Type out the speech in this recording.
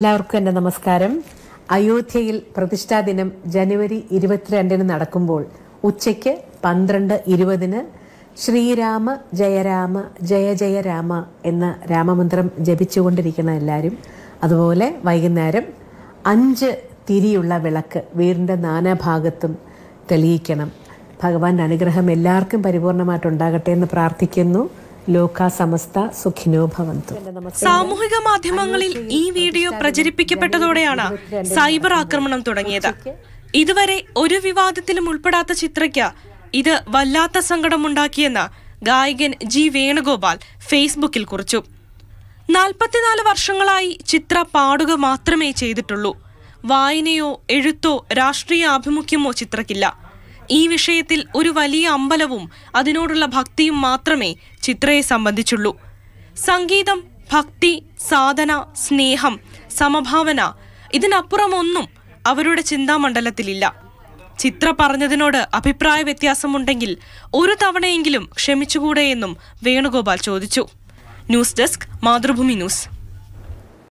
എല്ലാവർക്കും എൻ്റെ നമസ്കാരം അയോധ്യയിൽ പ്രതിഷ്ഠാ ദിനം ജനുവരി ഇരുപത്തിരണ്ടിന് നടക്കുമ്പോൾ ഉച്ചയ്ക്ക് പന്ത്രണ്ട് ഇരുപതിന് ശ്രീരാമ ജയരാമ ജയ ജയ രാമ എന്ന രാമമന്ത്രം ജപിച്ചുകൊണ്ടിരിക്കണം എല്ലാവരും അതുപോലെ വൈകുന്നേരം അഞ്ച് തിരിയുള്ള വിളക്ക് വീടിൻ്റെ നാനാഭാഗത്തും തെളിയിക്കണം ഭഗവാന്റെ അനുഗ്രഹം എല്ലാവർക്കും പരിപൂർണമായിട്ടുണ്ടാകട്ടെ എന്ന് പ്രാർത്ഥിക്കുന്നു സമസ്ത സുഖിനോ ഭവന്തു സാമൂഹിക മാധ്യമങ്ങളിൽ ഈ വീഡിയോ പ്രചരിപ്പിക്കപ്പെട്ടതോടെയാണ് സൈബർ ആക്രമണം തുടങ്ങിയത് ഇതുവരെ ഒരു വിവാദത്തിലും ഉൾപ്പെടാത്ത ചിത്രയ്ക്ക് ഇത് വല്ലാത്ത സങ്കടമുണ്ടാക്കിയെന്ന് ഗായകൻ ജി വേണുഗോപാൽ ഫേസ്ബുക്കിൽ കുറിച്ചു നാൽപ്പത്തിനാല് വർഷങ്ങളായി ചിത്ര പാടുക മാത്രമേ ചെയ്തിട്ടുള്ളൂ വായനയോ എഴുത്തോ രാഷ്ട്രീയ ആഭിമുഖ്യമോ ചിത്രക്കില്ല ഈ വിഷയത്തിൽ ഒരു വലിയ അമ്പലവും അതിനോടുള്ള ഭക്തിയും മാത്രമേ ചിത്രയെ സംബന്ധിച്ചുള്ളൂ സംഗീതം ഭക്തി സാധന സ്നേഹം സമഭാവന ഇതിനപ്പുറമൊന്നും അവരുടെ ചിന്താമണ്ഡലത്തിലില്ല ചിത്ര പറഞ്ഞതിനോട് അഭിപ്രായ വ്യത്യാസമുണ്ടെങ്കിൽ ഒരു തവണയെങ്കിലും ക്ഷമിച്ചുകൂടെയെന്നും വേണുഗോപാൽ ചോദിച്ചു ന്യൂസ് ഡെസ്ക് മാതൃഭൂമി ന്യൂസ്